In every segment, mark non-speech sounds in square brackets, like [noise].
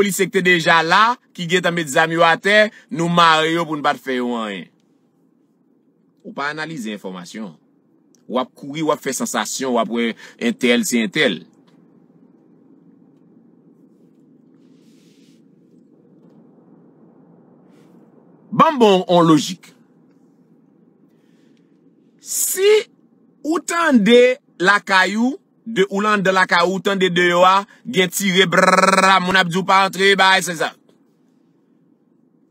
polisèk te deja la, ki ge ta med zami wate, nou mare yo pou nou bat fè yon yon. Ou pa analize informasyon. Wap koui, wap fè sensasyon, wap wè entel si entel. Bambon on logik. Si ou tande la kayou, De ou lan de la kaoutan de deyo a, gen tire brrrr, moun ap djou pa antre, bay, se zan.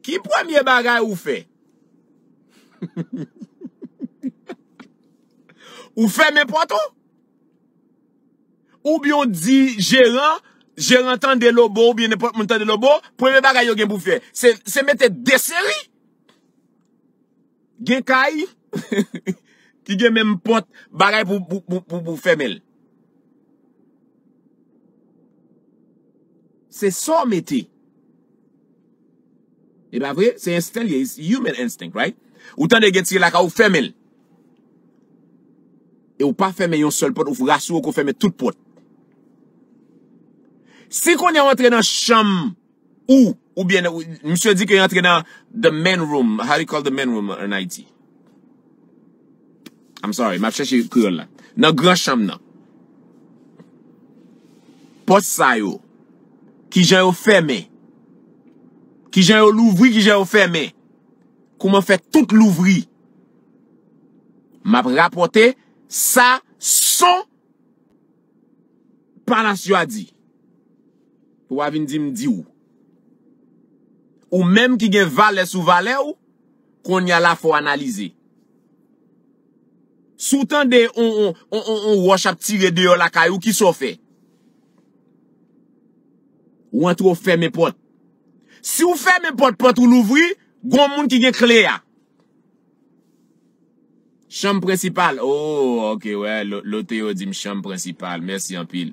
Ki mpwemye bagay ou fe? Ou fe mwen pwato? Ou byon di, jera, jera tan de lobo, byon ne pot mwen tan de lobo, pwemye bagay yo gen pou fe? Se mette deseri, gen kay, ki gen mwen pot bagay pou fe mel. Se so meti. E la vre, se yon stelye, it's human instinct, right? Ou tan de gen si la ka ou femel. E ou pa femel yon sol pot, ou fwa rasou wak ou femel tout pot. Si kon yon entre nan sham, ou, ou bien, msye di ke yon entre nan the men room, how you call the men room en Haiti? I'm sorry, mapcheche kyo yon la. Nan gran sham nan. Po sayo, Ki jen yo fè mè. Ki jen yo louvri ki jen yo fè mè. Kouman fè tout louvri. M ap rapote sa son. Panas yo a di. Ou avindim di ou. Ou mèm ki gen vale sou vale ou. Koun yal la fò analize. Sou tan de ou ou ou ou wòch ap tire de yo lakay ou ki so fè. Ou an tou ou fèmè pot. Si ou fèmè pot, pot ou louvri, gwa moun ki gen kle ya. Chamb precipal. Oh, ok, wè, lote yo di m chamb precipal. Mersi yon pil.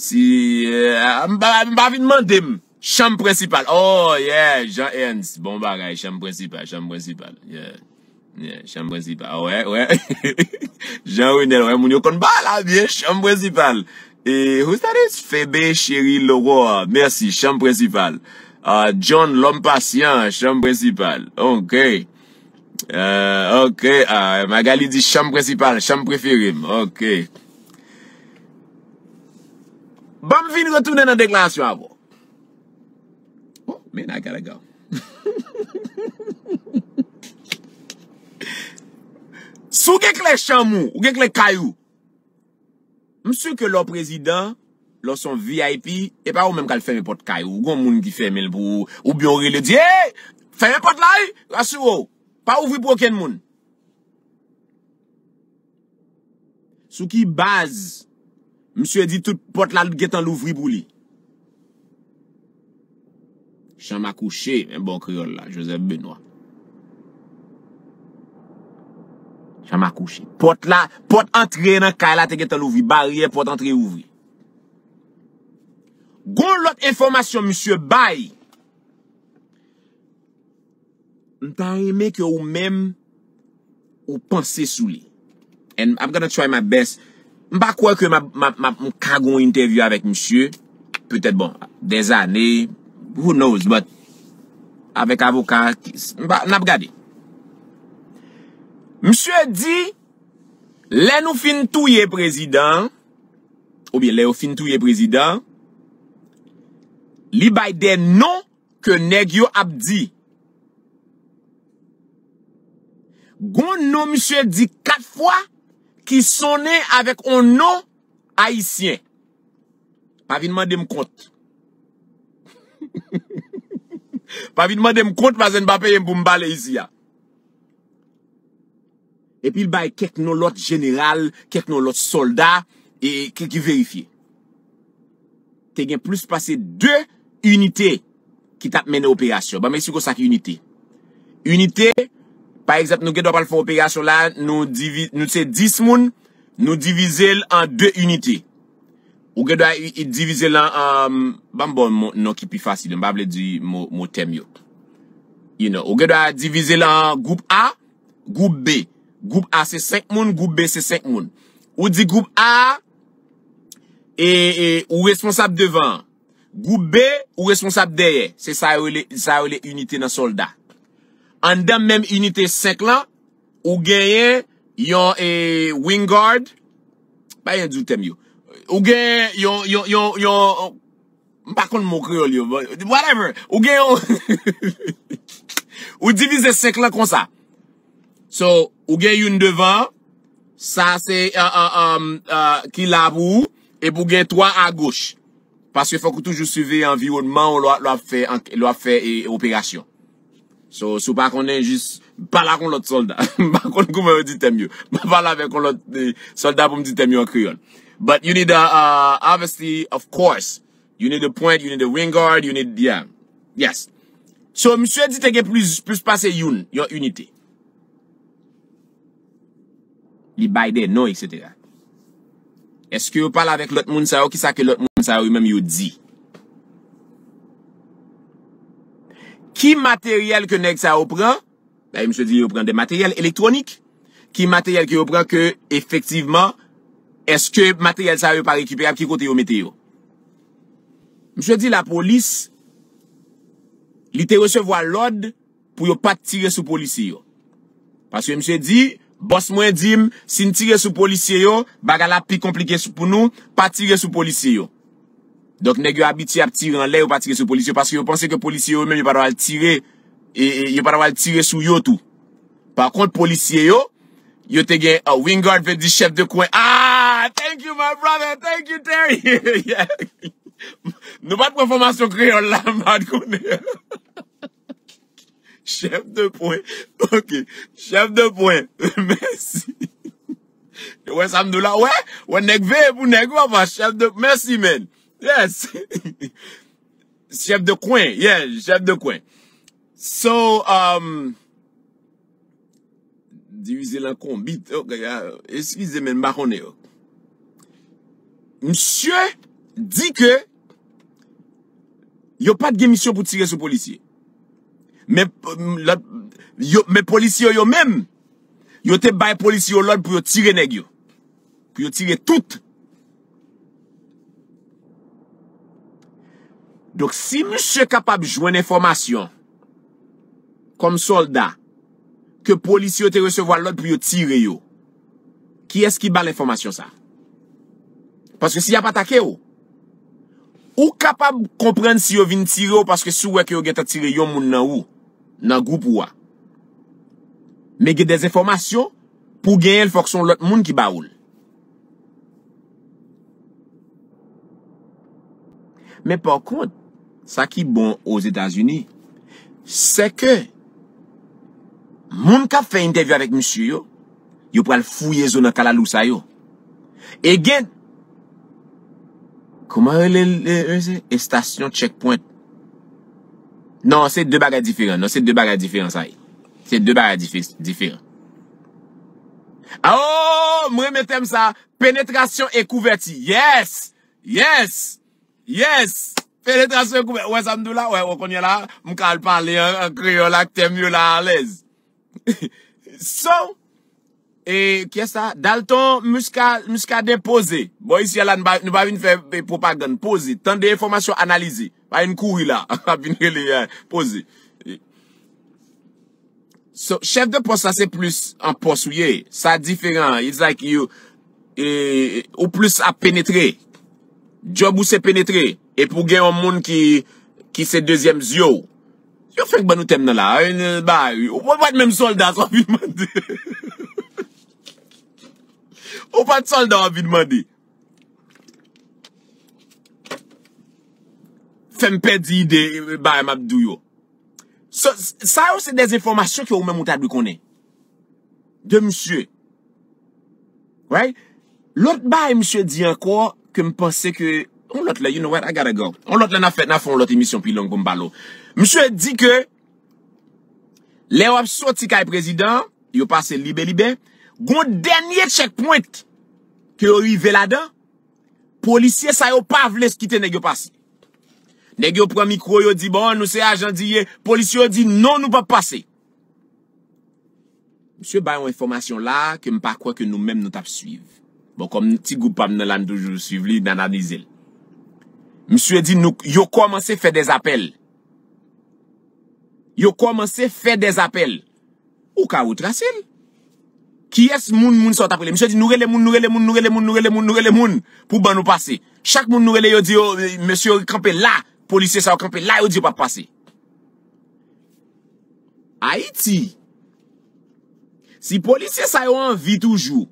Si, euh, m bavit mandem. Chamb precipal. Oh, yeah, Jean-Henri, bon baray. Chamb precipal, chamb precipal. Yeah, chamb precipal. Oh, wè, wè. Jean-Henri, wè, moun yo kon bala. Chamb precipal. E, who's that is? Febe, chéri, lorwa, mersi, chanm prezipal. Ah, John, lom pasyan, chanm prezipal. Ok. Euh, ok, ah, magali di chanm prezipal, chanm preferim. Ok. Bam fin rotounen an dek lans yon avon. Oh, men, I gotta go. Sou gek le chanm ou, ou gek le kayou. Mse ke lor prezident, lor son VIP, e pa ou menm kal ferme pot kay, ou gon moun ki ferme l pou ou bi ori le diye, ferme pot lay, rasyou ou, pa ouvri pou oken moun. Sou ki baz, mse di tout pot lay getan louvri pou li. Chan ma kouche, men bon kriol la, Joseph Benoit. a makouche. Port la, port entre nan ka la te getan louvi. Barriè, port entre ouvri. Gon lot informasyon, monsie bayi. Nta yeme ke ou men ou pense souli. And I'm gonna try my best. Mba kwa ke mka gon interview avèk monsie. Petèt bon, des anè, who knows, but avèk avokan kis. Mba nab gadey. Mche di, lè nou fin touye prezidant, oubyè lè ou fin touye prezidant, li bay de nou ke neg yo ap di. Goun nou mche di kat fwa ki sonen avèk ou nou haisyen. Pa vinman dem [laughs] kont. Pa vinman dem kont wazen bapè yon bou mbale yisi ya. epi il bay kek nou lot general, kek nou lot soldat, e kek ki verifiye. Te gen plus pase 2 unité ki tap mène operasyon. Ba mè si kou sak unité. Unité, pa eksept nou ge dwa pal fò operasyon la, nou tse 10 moun, nou divize l an 2 unité. Ou ge dwa divize l an, ba m bon, nou ki pi fasil, m ba vle di mou tem yot. Ou ge dwa divize l an goup A, goup B. Goup A se 5 moun, goup B se 5 moun. Ou di goup A, ou responsable devan. Goup B, ou responsable deye. Se sa ou li unité nan soldat. An dam men unité 5 la, ou geye, yo e wing guard, pa yon doutem yo. Ou geye, yo, yo, yo, yo, mpa kon mokri yo liyo. Whatever. Ou geye, [laughs] ou divize 5 la kon sa. So, Ou gen yon devan, sa se kilabou, e pou gen toa a goch. Paske fok ou toujou suve yon environman ou lo ap fe e, opigasyon. Sou pa konen jis, pala kon lot soldat, pa [laughs] konen kou mwen ditem yon. Pa pala kon lot e, soldat pou mwen ditem yon kriyon. But you need a, obviously, of course, you need a point, you need a wing guard, you need, yeah, yes. So, msye dit e gen plus pase yon, yon unité. bi baide, non, etc. Eske yo pala vek lot moun sa yo, ki sa ke lot moun sa yo, yo mèm yo di. Ki materyel ke neg sa yo pran, mwen se di yo pran de materyel elektronik, ki materyel ki yo pran ke, efektiveman, eske materyel sa yo pa rekupera ki kote yo mete yo. Mwen se di la polis, li te resevo a lod, pou yo pa tire sou polisi yo. Paske mwen se di, mwen se di, Bos mwen dim, sin tire sou polisye yo, baga la pi komplike sou pou nou, pa tire sou polisye yo. Dok neg yo abiti ap tire an le yo pa tire sou polisye yo, paske yo pense ke polisye yo men yo pa rwa al tire, e, e, yo pa rwa al tire sou yo tou. Par kont polisye yo, yo te gen a wingard ve di chef de kwen. Ah, thank you my brother, thank you Terry. [laughs] [laughs] Nou pat konformasyon kreyon la, [laughs] mad kounen. Chef de poin, ok. Chef de poin, [laughs] mersi. Wè samdou la, wè, wè nèk vè, wè nèk wè, mersi men. Yes. Chef de kwen, yes, [laughs] chef de kwen. So, am, um, divize lankon, bit, ok, ya, eskize men, mbakone, ok. Msyè di ke, yo pat gemisyon pou tire sou polisye. Mè polisyo yo mèm, yo te bay polisyo lòd pou yo tire neg yo. Pou yo tire tout. Dok si mè se kapab jwen informasyon, kom solda, ke polisyo te resevo lòd pou yo tire yo, ki es ki bay l'informasyon sa? Paske si ya pa take yo, oh. ou kapab komprende si yo vin tire yo, paske sou wè ki yo geta tire yo moun nan ou, nan goup wwa. Me gen des informasyon pou genye l fokson l ot moun ki baoun. Me pwakout, sa ki bon o Zedazuni, se ke moun ka fe yon devyo avik monsi yo, yo pou al fouye zonan kalalousa yo. E gen, koman e le, e stasyon tchekpoint Non, se de baga difiren. Non, se de baga difiren sa yi. Se de baga difiren. A ah, o, oh, mwen metem sa. Penetrasyon e kouverti. Yes! Yes! Yes! Penetrasyon e kouverti. Wè, zanmdou la? Wè, wè, wè, konye la? Mwen kalp pale yon, kriyo la, tem yon la alèz. So, E, kye sa? Dal ton muska muska depoze. Bo, isi ya la nou ba vin fè propagand. Poze. Tan de informasyon analize. Pa yon kou yon la. [laughs] Eh, Poze. E. Chef de post, sa se plus an post wye. Sa diferent. It's like you e, ou plus a penetre. Job ou se penetre. E pou gen yon moun ki se dezyem zyo. Yo fèk ba nou tem nan la? A yon, ba, ou pou wèd mèm soldat sa [laughs] filmante. Ou pa t'solda ou avi d'mande. Fè m'pe di ide ba m'abdou yo. Sa yo se de z'informasyon ki ou mè moutad wikone. De m'sye. Ouay? Lot ba m'sye di an kwa ke m'pase ke... On lot le, you know what, I gotta go. On lot le na fèt na fon lot emisyon pi long pou m'balo. M'sye di ke... Le wap sotik ay prezident, yo pase libe libe... Gon denye check point Ke yo yive la dan Polisye sayo pa vle skite negyo pas Negyo pran mikro yo di Bon nou se ajan diye Polisye yo di non nou pa pase Msyo bayon informasyon la Ke mpa kwa ke nou men nou tap suive Bon kom ti goupam nan lan Toujou suive li nan analize Msyo di yo komanse fe des apel Yo komanse fe des apel Ou ka outrasel Ki es moun moun sa ot aprele? Mise di nurele moun, nurele moun, nurele moun, nurele moun, nurele moun pou ban nou pase. Chak moun nurele yo di oh, yo, mese yo ki kampe la, polisye sa yo ki kampe la, yo di yo pa pase. A iti, si polisye sa yo an vi toujou,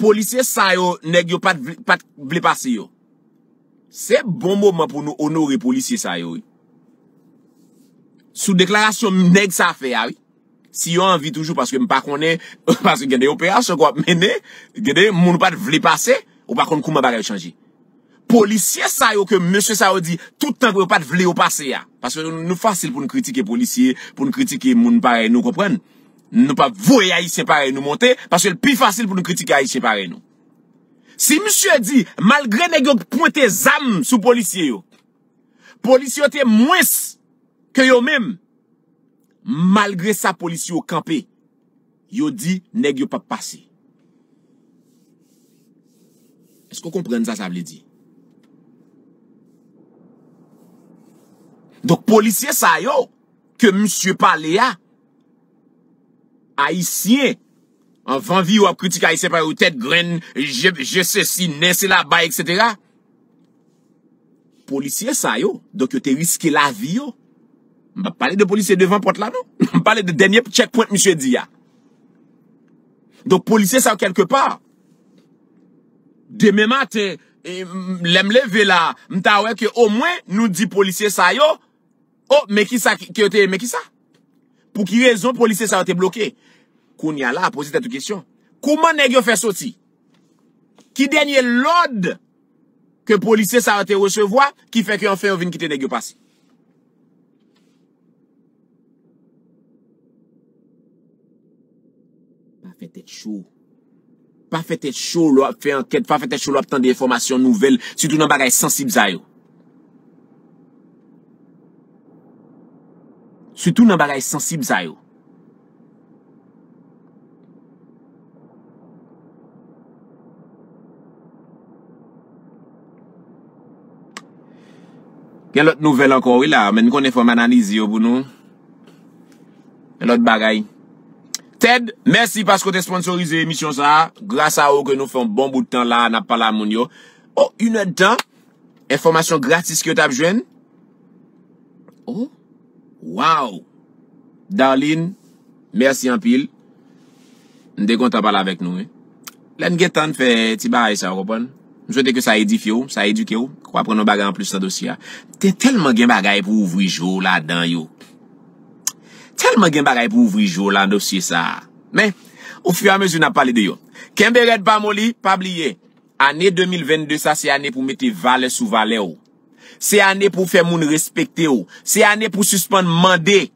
polisye sa yo neg yo pat vle pase yo. Se bon moun man pou nou onore polisye sa yo. Sou deklarasyon neg sa fe awi. Ah, Si yo anvi toujou paske m pa konen, [laughs] paske gen de operasyon kwa mene, gen de moun pat vle pase, ou pa konen kouman bagay ou chanji. Polisye sa yo ke msè sa yo di, toutan kwen pat vle ou pase ya. Paske nou fasil pou nou kritike polisye, pou nou kritike moun pare nou, kompren? Nou pa voyay se pare nou monte, paske l pi fasil pou nou kritike ay se pare nou. Si msè di, malgre nek yo pwente zam sou polisye yo, polisye yo te mwes ke yo mem, malgre sa polisi yo kampe, yo di neg yo pa pase. Esko kompren sa sa vle di? Dok polisiye sa yo, ke msye pale ya, a isye, an van vi yo ap kritik a isye pa yo, tet gren, je se si, ne se la bay, etc. Polisiye sa yo, dok yo te riske la vi yo. Mbap pale de polisye devan pot non? la nou? [laughs] Mbap pale de denye check point miswe di ya? Donk polisye sa ou kelke par? Deme mat lemle ve la mta we ke o mwen nou di polisye sa yo, o meki sa ki o te meki sa? Pou ki rezon polisye sa ou te bloke? Koun ya la, aposi tete kesyon. Kouman negyo fe soti? Ki denye lod ke polisye sa ou te recevoa ki fe ki anfe ou vin kite negyo pasi? fèt et chou. Pa fèt et chou lò ap fè anket, pa fèt et chou lò ap tan de informasyon nouvel, sütou nan bagay sensib zayou. Sütou nan bagay sensib zayou. Gen lòt nouvel anko wè la, men konen fò mananiz yo pou nou. Gen lòt bagay. Gen lòt bagay. Ed, mersi pasko te sponsorize emisyon sa, grasa ou ke nou fè un bon bout de tan la na pala moun yo. Ou, oh, yon dan, enformasyon gratis ki oh, yo tap jwen. Ou, waw, darlin, mersi an pil. Nde konta pala vek nou, eh. Len gen tan fè ti baray sa, wopan. Mjwete ke sa edif yo, sa edike yo, kwa pronon bagay an plus sa dosya. Ten telman gen bagay pou vwi jo la dan yo. Telman gen baray pou ouvri joulan dosye sa. Men, ou fiyan mezou nan pale de yon. Ken beret pa moli, pa bliye. Ane 2022 sa, se ane pou mette vale sou vale ou. Oh. Se ane pou fe moun respekte ou. Oh. Se ane pou suspande mande.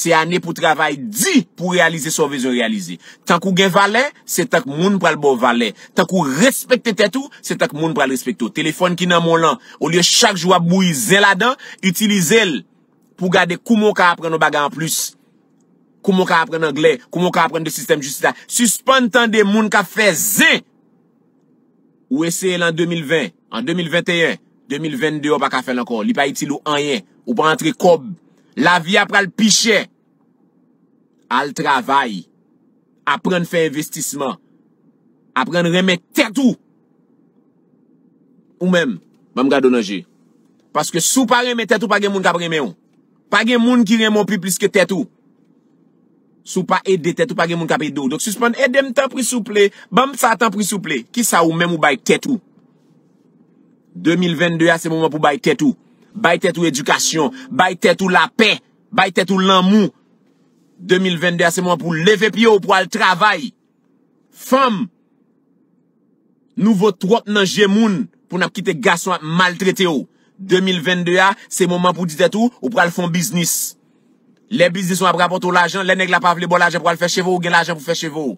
Se ane pou travay di pou realize sorvezon realize. Tankou gen vale, se tak moun pral bo vale. Tankou respekte tetou, se tak moun pral respekte ou. Telefon ki nan moun lan, ou liye chak jwa bouy zel adan, utilize l. pou gade koumou ka apren nou baga an plus, koumou ka apren angle, koumou ka apren de sistem justita, suspande tan de moun ka fe ze, ou eseye lan 2020, an 2021, 2022, ou pa ka fe lanko, li pa iti lou anyen, ou pa entre kob, la vi apra l piche, al travay, apren fè investisman, apren reme tetou, ou mem, ba mga donoje, paske sou pa reme tetou, pa gen moun ka premen ou, Pa gen moun ki remon pi plis ke tetou. Sou pa ede tetou, pa gen moun kapi do. Dok suspon edem tan pri souple, bam sa tan pri souple. Ki sa ou men mou bay tetou? 2022 a se moun pou bay tetou. Bay tetou edukasyon, bay tetou la pe, bay tetou lan moun. 2022 a se moun pou leve pi yo pou al travay. Fem. Nouvo trot nan jemoun pou nap kite gason mal trete yo. 2022 a, se moman pou dite tou, ou pou al fon biznis. Le biznis ou ap rapote ou la jen, le neg la paf le bon la jen pou al fè chevo ou gen la jen pou fè chevo.